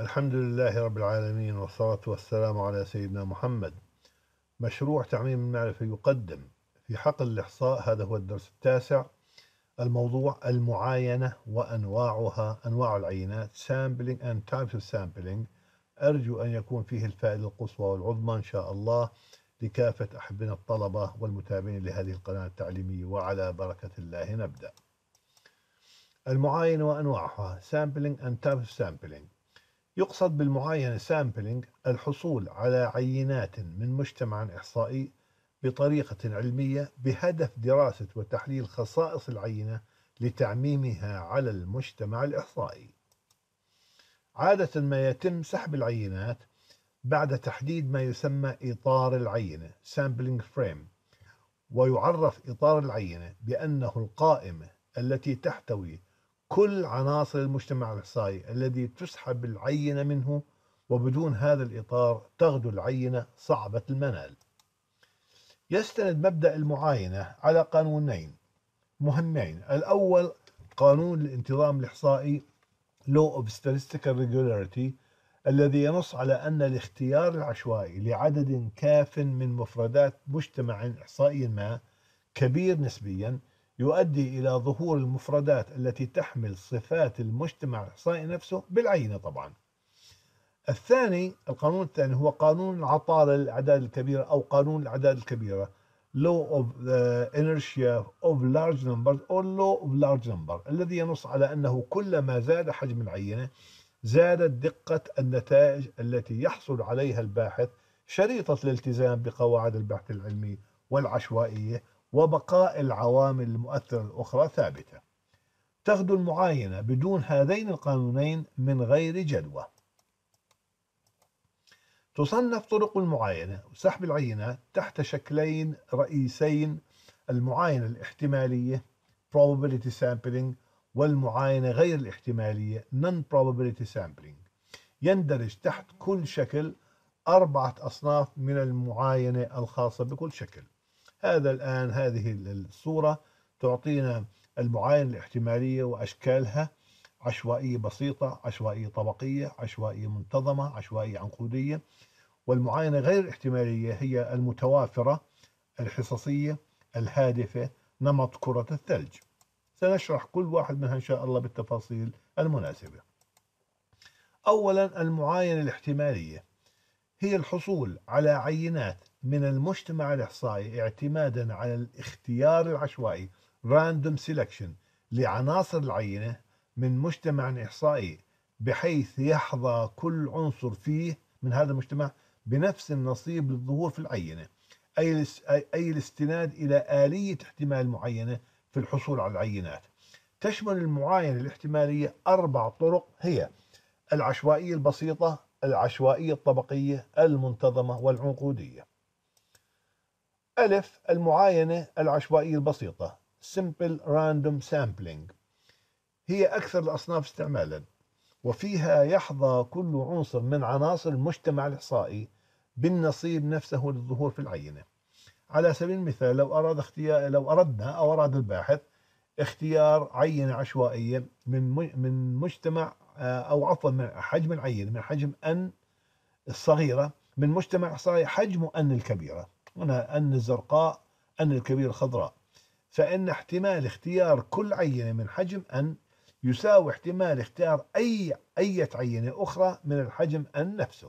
الحمد لله رب العالمين والصلاة والسلام على سيدنا محمد مشروع تعميم المعرفة يقدم في حقل الإحصاء هذا هو الدرس التاسع الموضوع المعاينة وأنواعها أنواع العينات sampling and types of sampling أرجو أن يكون فيه الفائدة القصوى والعظمى إن شاء الله لكافة أحبنا الطلبة والمتابعين لهذه القناة التعليمية وعلى بركة الله نبدأ المعاينة وأنواعها sampling and types of sampling يقصد بالمعاينة سامبلينج الحصول على عينات من مجتمع إحصائي بطريقة علمية بهدف دراسة وتحليل خصائص العينة لتعميمها على المجتمع الإحصائي. عادة ما يتم سحب العينات بعد تحديد ما يسمى إطار العينة sampling frame ويعرف إطار العينة بأنه القائمة التي تحتوي كل عناصر المجتمع الإحصائي الذي تسحب العينة منه وبدون هذا الإطار تغدو العينة صعبة المنال يستند مبدأ المعاينة على قانونين مهمين الأول قانون الانتظام الإحصائي Law of Statistical Regularity الذي ينص على أن الاختيار العشوائي لعدد كاف من مفردات مجتمع إحصائي ما كبير نسبياً يؤدي إلى ظهور المفردات التي تحمل صفات المجتمع الإحصائي نفسه بالعينة طبعا الثاني القانون الثاني هو قانون العطالة للأعداد الكبيرة أو قانون الأعداد الكبيرة law of the inertia of large numbers أو law of large Numbers الذي ينص على أنه كلما زاد حجم العينة زادت دقة النتائج التي يحصل عليها الباحث شريطة الالتزام بقواعد البحث العلمي والعشوائية وبقاء العوامل المؤثرة الأخرى ثابتة تغدو المعاينة بدون هذين القانونين من غير جدوى تصنف طرق المعاينة وسحب العينات تحت شكلين رئيسين المعاينة الاحتمالية probability sampling والمعاينة غير الاحتمالية non-probability sampling يندرج تحت كل شكل أربعة أصناف من المعاينة الخاصة بكل شكل هذا الآن هذه الصورة تعطينا المعاينة الاحتمالية وأشكالها عشوائية بسيطة عشوائية طبقية عشوائية منتظمة عشوائية عنقودية والمعاينة غير الاحتمالية هي المتوافرة الحصصية الهادفة نمط كرة الثلج سنشرح كل واحد منها إن شاء الله بالتفاصيل المناسبة أولا المعاينة الاحتمالية هي الحصول على عينات من المجتمع الإحصائي اعتمادا على الاختيار العشوائي random selection لعناصر العينة من مجتمع إحصائي بحيث يحظى كل عنصر فيه من هذا المجتمع بنفس النصيب للظهور في العينة أي أي الاستناد إلى آلية احتمال معينة في الحصول على العينات تشمل المعاينة الاحتمالية أربع طرق هي العشوائية البسيطة العشوائية الطبقية المنتظمة والعنقودية ألف المعاينة العشوائية البسيطة Simple Random Sampling هي أكثر الأصناف استعمالا وفيها يحظى كل عنصر من عناصر المجتمع الإحصائي بالنصيب نفسه للظهور في العينة على سبيل المثال لو أراد اختيار لو أردنا أو أراد الباحث اختيار عينة عشوائية من من مجتمع آه، أو عفوا من حجم العينة من حجم N الصغيرة من مجتمع إحصائي حجم N الكبيرة هنا أن الزرقاء أن الكبير خضراء فإن احتمال اختيار كل عينة من حجم أن يساوي احتمال اختيار أي أي عينة أخرى من الحجم أن نفسه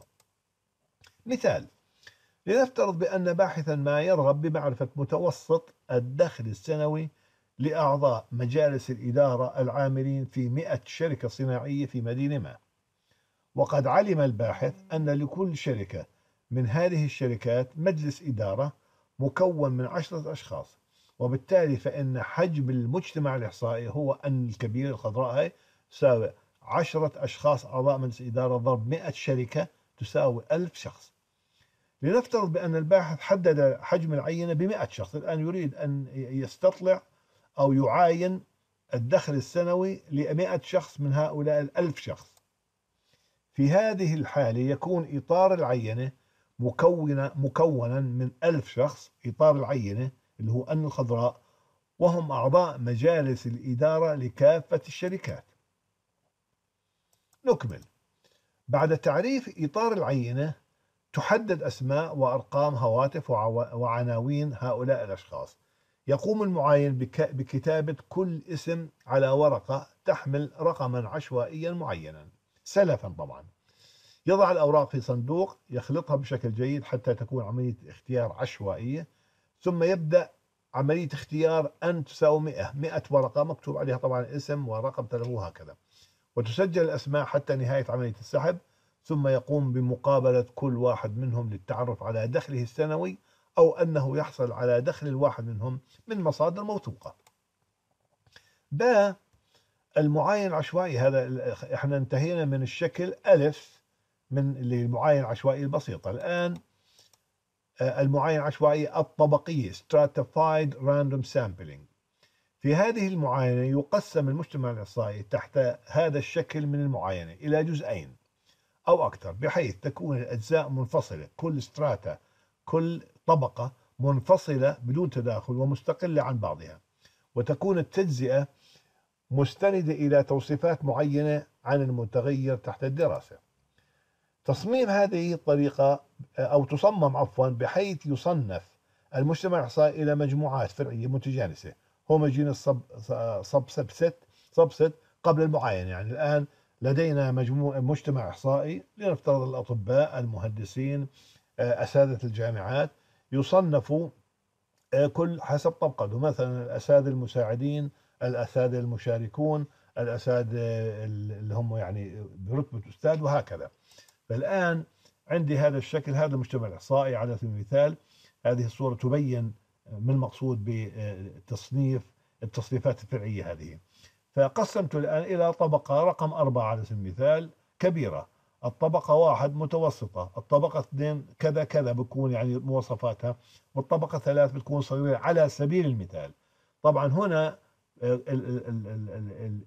مثال لنفترض بأن باحثا ما يرغب بمعرفة متوسط الدخل السنوي لأعضاء مجالس الإدارة العاملين في 100 شركة صناعية في مدينة ما وقد علم الباحث أن لكل شركة من هذه الشركات مجلس إدارة مكون من عشرة أشخاص وبالتالي فإن حجم المجتمع الإحصائي هو أن الكبيرة الخضراء هي تساوي عشرة أشخاص أعضاء مجلس إدارة ضرب مئة شركة تساوي ألف شخص لنفترض بأن الباحث حدد حجم العينة بمئة شخص الآن يريد أن يستطلع أو يعاين الدخل السنوي لمئة شخص من هؤلاء الألف شخص في هذه الحالة يكون إطار العينة مكونة مكونا من ألف شخص إطار العينة اللي هو أن الخضراء وهم أعضاء مجالس الإدارة لكافة الشركات نكمل بعد تعريف إطار العينة تحدد أسماء وأرقام هواتف وعناوين هؤلاء الأشخاص يقوم المعاين بكتابة كل اسم على ورقة تحمل رقما عشوائيا معينا سلفا طبعا يضع الأوراق في صندوق يخلطها بشكل جيد حتى تكون عملية اختيار عشوائية ثم يبدأ عملية اختيار أن تساوي 100 100 ورقة مكتوب عليها طبعا اسم ورقم تلفون وهكذا وتسجل الأسماء حتى نهاية عملية السحب ثم يقوم بمقابلة كل واحد منهم للتعرف على دخله السنوي أو أنه يحصل على دخل الواحد منهم من مصادر موثوقة ب المعاين العشوائي هذا احنا انتهينا من الشكل ألف من المعاينة العشوائية البسيطة الآن آه، المعاينة العشوائية الطبقية stratified random sampling في هذه المعاينة يقسم المجتمع الإحصائي تحت هذا الشكل من المعاينة إلى جزئين أو أكثر بحيث تكون الأجزاء منفصلة كل ستراتا كل طبقة منفصلة بدون تداخل ومستقلة عن بعضها وتكون التجزئة مستندة إلى توصيفات معينة عن المتغير تحت الدراسة تصميم هذه الطريقة آه، أو تصمم عفوا بحيث يصنف المجتمع الإحصائي إلى مجموعات فرعية متجانسة هوموجينس سب سب سب ست قبل المعاينة يعني الآن لدينا مجموع مجتمع إحصائي لنفترض الأطباء المهندسين آه، أساتذة الجامعات يصنفوا آه، كل حسب طبقته مثلا الأساتذة المساعدين الأساتذة المشاركون الأساتذة اللي هم يعني برتبة أستاذ وهكذا فالآن عندي هذا الشكل هذا المجتمع الإحصائي على سبيل المثال هذه الصورة تبين من المقصود بتصنيف التصنيفات الفرعية هذه فقسمت الآن إلى طبقة رقم أربعة على سبيل المثال كبيرة الطبقة واحد متوسطة الطبقة اثنين كذا كذا بتكون يعني مواصفاتها والطبقة ثلاث بتكون صغيرة على سبيل المثال طبعا هنا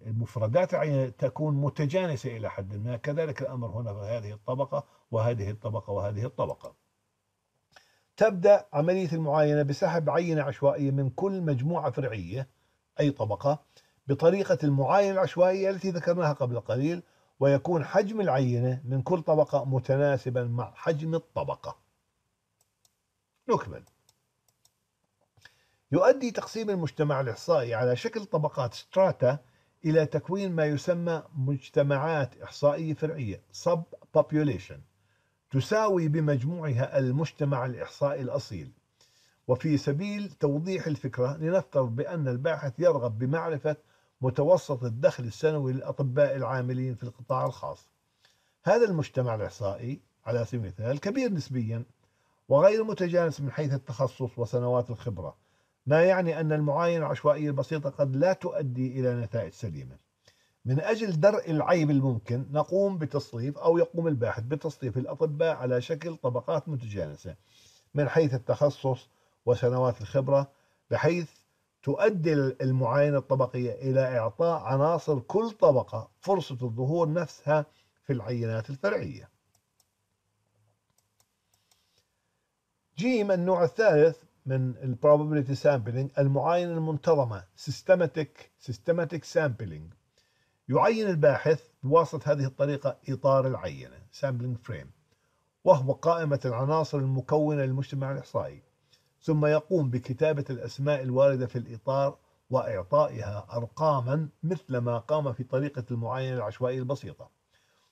المفردات يعني تكون متجانسة إلى حد ما كذلك الأمر هنا في هذه الطبقة وهذه الطبقة وهذه الطبقة تبدأ عملية المعاينة بسحب عينة عشوائية من كل مجموعة فرعية أي طبقة بطريقة المعاينة العشوائية التي ذكرناها قبل قليل ويكون حجم العينة من كل طبقة متناسبا مع حجم الطبقة نكمل يؤدي تقسيم المجتمع الإحصائي على شكل طبقات ستراتا إلى تكوين ما يسمى مجتمعات إحصائية فرعية sub population تساوي بمجموعها المجتمع الإحصائي الأصيل وفي سبيل توضيح الفكرة لنفترض بأن الباحث يرغب بمعرفة متوسط الدخل السنوي للأطباء العاملين في القطاع الخاص هذا المجتمع الإحصائي على سبيل المثال كبير نسبيا وغير متجانس من حيث التخصص وسنوات الخبرة ما يعني أن المعاينة العشوائية البسيطة قد لا تؤدي إلى نتائج سليمة من أجل درء العيب الممكن نقوم بتصنيف أو يقوم الباحث بتصنيف الأطباء على شكل طبقات متجانسة من حيث التخصص وسنوات الخبرة بحيث تؤدي المعاينة الطبقية إلى إعطاء عناصر كل طبقة فرصة الظهور نفسها في العينات الفرعية جيم النوع الثالث من البروبابيلتي سامبلينج المعاينة المنتظمة systematic سيستماتيك sampling يعين الباحث بواسطة هذه الطريقة إطار العينة sampling frame وهو قائمة العناصر المكونة للمجتمع الإحصائي ثم يقوم بكتابة الأسماء الواردة في الإطار وإعطائها أرقاما مثل ما قام في طريقة المعاينة العشوائية البسيطة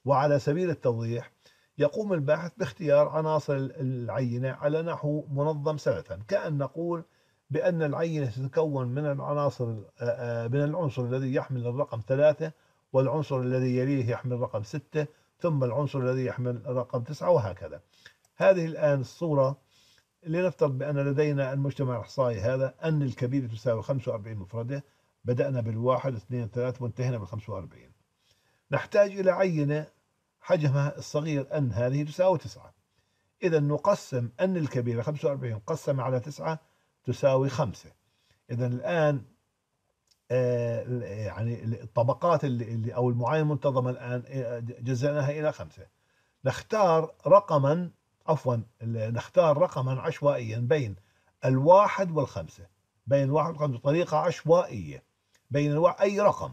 وعلى سبيل التوضيح يقوم الباحث باختيار عناصر العينة على نحو منظم سلفا كأن نقول بأن العينة تتكون من العناصر آه، آه، من العنصر الذي يحمل الرقم ثلاثة والعنصر الذي يليه يحمل رقم ستة ثم العنصر الذي يحمل رقم تسعة وهكذا هذه الآن الصورة لنفترض بأن لدينا المجتمع الإحصائي هذا أن الكبيرة تساوي 45 مفردة بدأنا بالواحد اثنين ثلاث وانتهينا بالخمسة وأربعين نحتاج إلى عينة حجمها الصغير n هذه تساوي 9 إذا نقسم n الكبيرة 45 قسم على 9 تساوي 5 إذا الآن آه، يعني الطبقات اللي أو المعاينة المنتظمة الآن آه، جزأناها إلى 5 نختار رقما عفوا نختار رقما عشوائيا بين الواحد والخمسة بين الواحد والخمسة بطريقة عشوائية بين الواحد أي رقم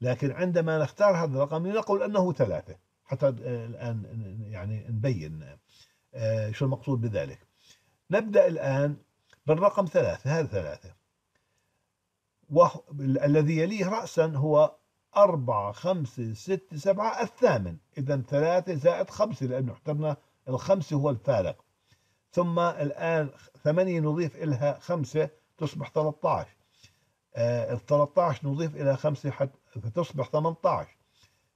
لكن عندما نختار هذا الرقم لنقول أنه ثلاثة حتى آه، الآن يعني نبين آه، شو المقصود بذلك نبدأ الآن بالرقم ثلاثة هذا ثلاثة الذي يليه رأسا هو أربعة خمسة ستة سبعة الثامن إذا ثلاثة زائد خمسة لأنه احترنا الخمسة هو الفارق ثم الآن ثمانية نضيف إلها خمسة تصبح 13 ال 13 نضيف إلى خمسة حتى تصبح 18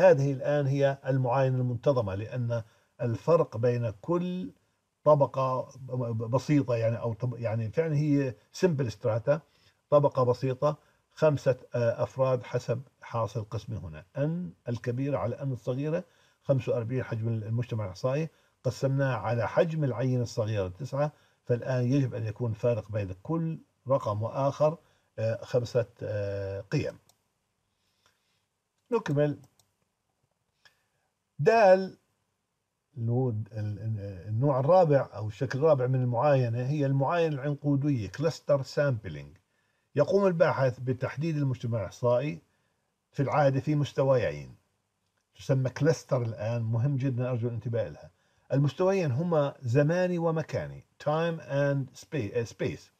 هذه الآن هي المعاينة المنتظمة لأن الفرق بين كل طبقة بسيطة يعني أو يعني فعلا هي سمبل ستراتا طبقة بسيطة خمسة آه، أفراد حسب حاصل قسمه هنا أن الكبيرة على أن الصغيرة 45 حجم المجتمع الإحصائي قسمناها على حجم العينة الصغيرة تسعة فالآن يجب أن يكون فارق بين كل رقم وآخر آه، خمسة آه، قيم نكمل دال النوع الرابع أو الشكل الرابع من المعاينة هي المعاينة العنقودية كلستر سامبلينج يقوم الباحث بتحديد المجتمع الإحصائي في العادة في مستويين تسمى كلستر الآن مهم جدا أرجو الانتباه لها المستويين هما زماني ومكاني تايم اند سبيس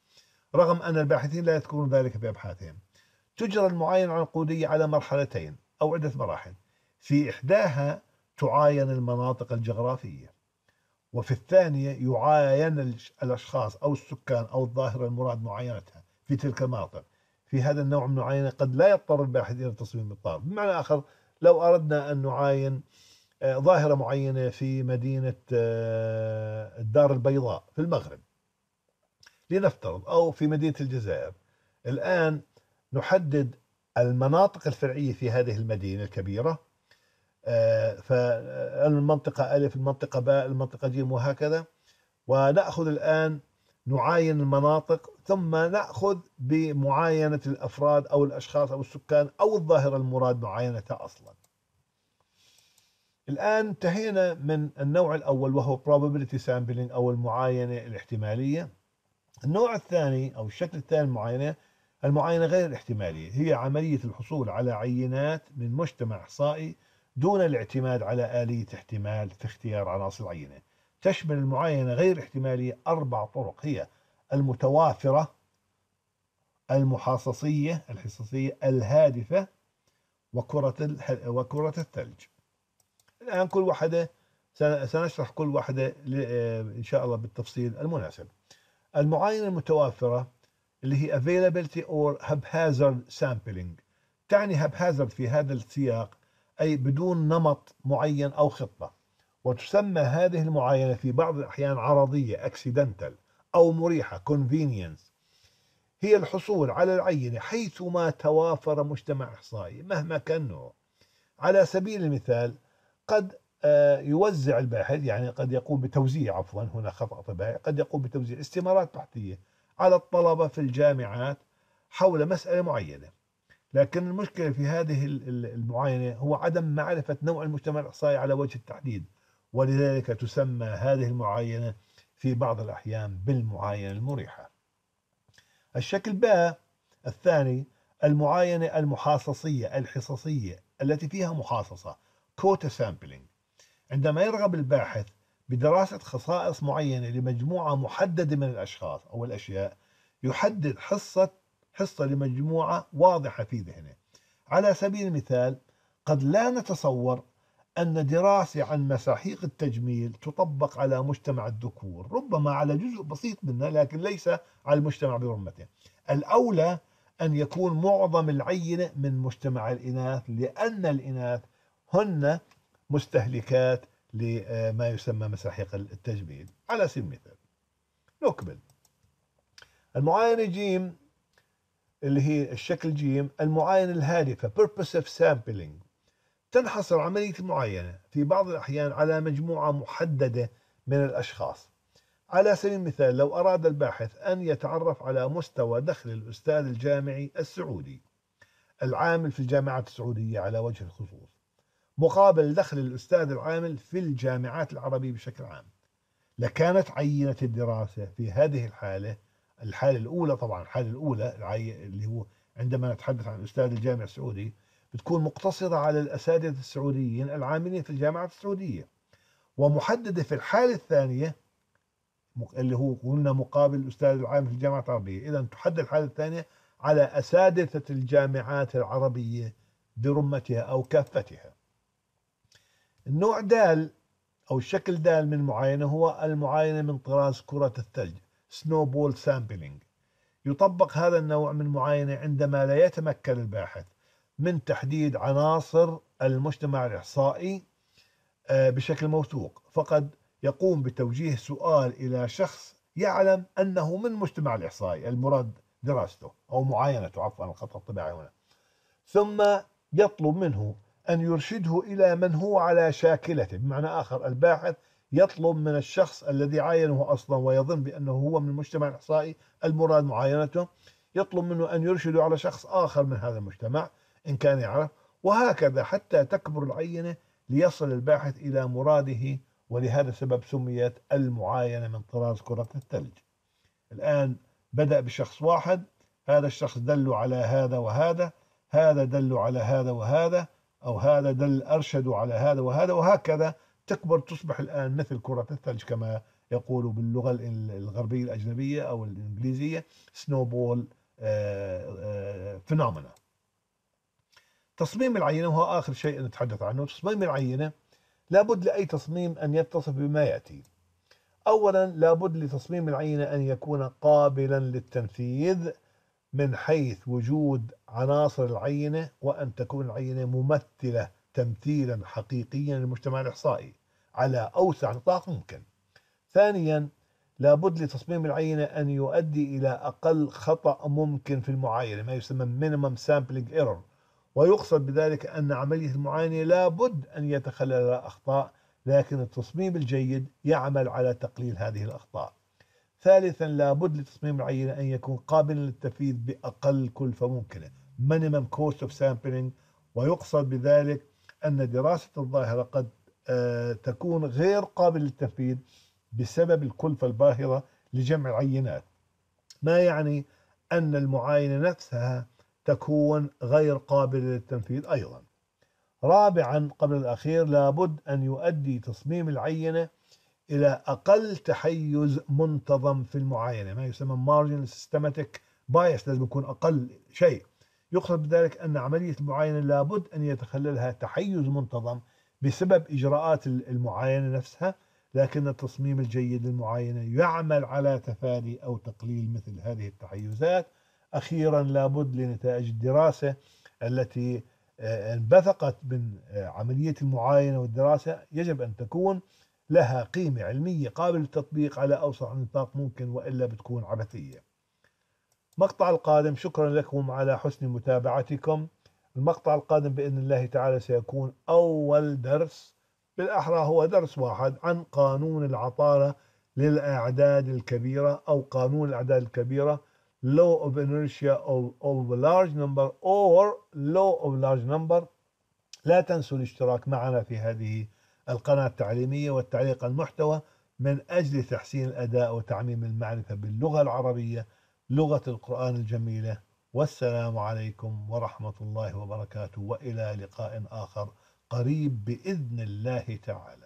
رغم أن الباحثين لا يذكرون ذلك في أبحاثهم تجرى المعاينة العنقودية على مرحلتين أو عدة مراحل في إحداها تعاين المناطق الجغرافية وفي الثانية يعاين الأشخاص أو السكان أو الظاهرة المراد معاينتها في تلك المناطق في هذا النوع من المعاينة قد لا يضطر الباحث إلى تصميم الطائر بمعنى آخر لو أردنا أن نعاين آه، ظاهرة معينة في مدينة آه، الدار البيضاء في المغرب لنفترض أو في مدينة الجزائر الآن نحدد المناطق الفرعية في هذه المدينة الكبيرة فالمنطقة ألف المنطقة باء المنطقة جيم وهكذا ونأخذ الآن نعاين المناطق ثم نأخذ بمعاينة الأفراد أو الأشخاص أو السكان أو الظاهرة المراد معاينتها أصلا الآن انتهينا من النوع الأول وهو probability sampling أو المعاينة الاحتمالية النوع الثاني أو الشكل الثاني المعاينة المعاينة غير الاحتمالية هي عملية الحصول على عينات من مجتمع إحصائي دون الاعتماد على آلية احتمال في اختيار عناصر العينة تشمل المعاينة غير احتمالية أربع طرق هي المتوافرة المحاصصية الحصصية الهادفة وكرة وكرة الثلج الآن كل واحدة سنشرح كل واحدة إن شاء الله بالتفصيل المناسب المعاينة المتوافرة اللي هي availability or haphazard sampling تعني haphazard في هذا السياق أي بدون نمط معين أو خطة وتسمى هذه المعاينة في بعض الأحيان عرضية accidental أو مريحة convenience هي الحصول على العينة حيثما توافر مجتمع إحصائي مهما كان نوعه على سبيل المثال قد آه، يوزع الباحث يعني قد يقوم بتوزيع عفوا هنا خطأ طبيعي قد يقوم بتوزيع استمارات بحثية على الطلبة في الجامعات حول مسألة معينة لكن المشكلة في هذه المعاينة هو عدم معرفة نوع المجتمع الإحصائي على وجه التحديد ولذلك تسمى هذه المعاينة في بعض الأحيان بالمعاينة المريحة الشكل باء الثاني المعاينة المحاصصية الحصصية التي فيها محاصصة كوتا سامبلينج عندما يرغب الباحث بدراسة خصائص معينة لمجموعة محددة من الأشخاص أو الأشياء يحدد حصة حصة لمجموعة واضحة في ذهنه على سبيل المثال قد لا نتصور أن دراسة عن مساحيق التجميل تطبق على مجتمع الذكور ربما على جزء بسيط منها لكن ليس على المجتمع برمته الأولى أن يكون معظم العينة من مجتمع الإناث لأن الإناث هن مستهلكات لما يسمى مساحيق التجميل على سبيل المثال نكمل المعاينة جيم اللي هي الشكل جيم المعاينة الهادفة purposive sampling تنحصر عملية المعاينة في بعض الأحيان على مجموعة محددة من الأشخاص على سبيل المثال لو أراد الباحث أن يتعرف على مستوى دخل الأستاذ الجامعي السعودي العامل في الجامعات السعودية على وجه الخصوص مقابل دخل الأستاذ العامل في الجامعات العربية بشكل عام لكانت عينة الدراسة في هذه الحالة الحاله الاولى طبعا الحاله الاولى اللي هو عندما نتحدث عن استاذ الجامع السعودي بتكون مقتصره على الاساتذه السعوديين العاملين في الجامعه السعوديه ومحدده في الحاله الثانيه اللي هو قلنا مقابل الاستاذ العام في الجامعه العربيه اذا تحدد الحاله الثانيه على اساتذه الجامعات العربيه برمتها او كافتها النوع دال أو الشكل دال من معاينة هو المعاينة من طراز كرة الثلج سنوبول سامبلينج يطبق هذا النوع من المعاينة عندما لا يتمكن الباحث من تحديد عناصر المجتمع الإحصائي آه، بشكل موثوق فقد يقوم بتوجيه سؤال إلى شخص يعلم أنه من مجتمع الإحصائي المراد دراسته أو معاينته عفوا الخطأ الطباعي هنا ثم يطلب منه أن يرشده إلى من هو على شاكلته بمعنى آخر الباحث يطلب من الشخص الذي عاينه أصلا ويظن بأنه هو من المجتمع الإحصائي المراد معاينته يطلب منه أن يرشده على شخص آخر من هذا المجتمع إن كان يعرف وهكذا حتى تكبر العينة ليصل الباحث إلى مراده ولهذا السبب سميت المعاينة من طراز كرة الثلج الآن بدأ بشخص واحد هذا الشخص دل على هذا وهذا هذا دل على هذا وهذا أو هذا دل أرشد على هذا وهذا وهكذا تكبر تصبح الآن مثل كرة الثلج كما يقولوا باللغة الغربية الأجنبية أو الإنجليزية سنوبول فينومينا آه، آه، تصميم العينة وهو آخر شيء نتحدث عنه تصميم العينة لابد لأي تصميم أن يتصف بما يأتي أولا لابد لتصميم العينة أن يكون قابلا للتنفيذ من حيث وجود عناصر العينة وأن تكون العينة ممثلة تمثيلا حقيقيا للمجتمع الإحصائي على أوسع نطاق ممكن ثانيا لابد لتصميم العينة أن يؤدي إلى أقل خطأ ممكن في المعاينة ما يسمى مينيمم سامبلينج ايرور ويقصد بذلك أن عملية المعاينة لابد أن يتخلل اخطاء لكن التصميم الجيد يعمل على تقليل هذه الأخطاء ثالثا لابد لتصميم العينة أن يكون قابلا للتنفيذ بأقل كلفة ممكنة مينيمم كوست اوف سامبلينج ويقصد بذلك أن دراسة الظاهرة قد آه، تكون غير قابل للتنفيذ بسبب الكلفة الباهرة لجمع العينات ما يعني أن المعاينة نفسها تكون غير قابلة للتنفيذ أيضا رابعا قبل الأخير لابد أن يؤدي تصميم العينة إلى أقل تحيز منتظم في المعاينة ما يسمى marginal systematic bias لازم يكون أقل شيء يقصد بذلك أن عملية المعاينة لابد أن يتخللها تحيز منتظم بسبب إجراءات المعاينة نفسها لكن التصميم الجيد للمعاينة يعمل على تفادي أو تقليل مثل هذه التحيزات أخيرا لابد لنتائج الدراسة التي آه، انبثقت من آه، عملية المعاينة والدراسة يجب أن تكون لها قيمة علمية قابلة للتطبيق على أوسع نطاق ممكن وإلا بتكون عبثية المقطع القادم شكرا لكم على حسن متابعتكم المقطع القادم بإذن الله تعالى سيكون أول درس بالأحرى هو درس واحد عن قانون العطارة للأعداد الكبيرة أو قانون الأعداد الكبيرة law of inertia of, of large number or law of large number لا تنسوا الاشتراك معنا في هذه القناة التعليمية والتعليق على المحتوى من أجل تحسين الأداء وتعميم المعرفة باللغة العربية لغة القرآن الجميلة والسلام عليكم ورحمة الله وبركاته وإلى لقاء آخر قريب بإذن الله تعالى